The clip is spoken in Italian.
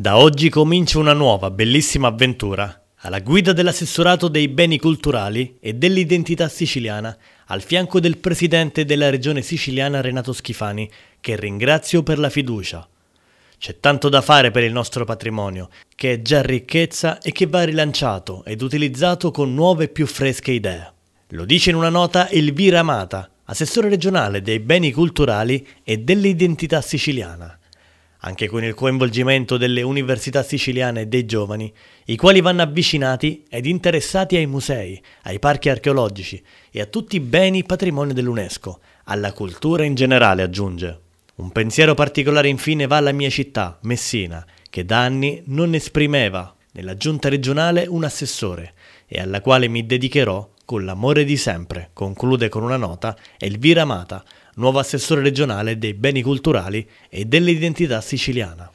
Da oggi comincia una nuova, bellissima avventura. Alla guida dell'assessorato dei beni culturali e dell'identità siciliana, al fianco del presidente della regione siciliana Renato Schifani, che ringrazio per la fiducia. C'è tanto da fare per il nostro patrimonio, che è già ricchezza e che va rilanciato ed utilizzato con nuove e più fresche idee. Lo dice in una nota Elvira Amata, assessore regionale dei beni culturali e dell'identità siciliana anche con il coinvolgimento delle università siciliane e dei giovani, i quali vanno avvicinati ed interessati ai musei, ai parchi archeologici e a tutti i beni patrimonio dell'UNESCO, alla cultura in generale, aggiunge. Un pensiero particolare infine va alla mia città, Messina, che da anni non esprimeva nella giunta regionale un assessore e alla quale mi dedicherò con l'amore di sempre, conclude con una nota Elvira Amata, nuovo assessore regionale dei beni culturali e dell'identità siciliana.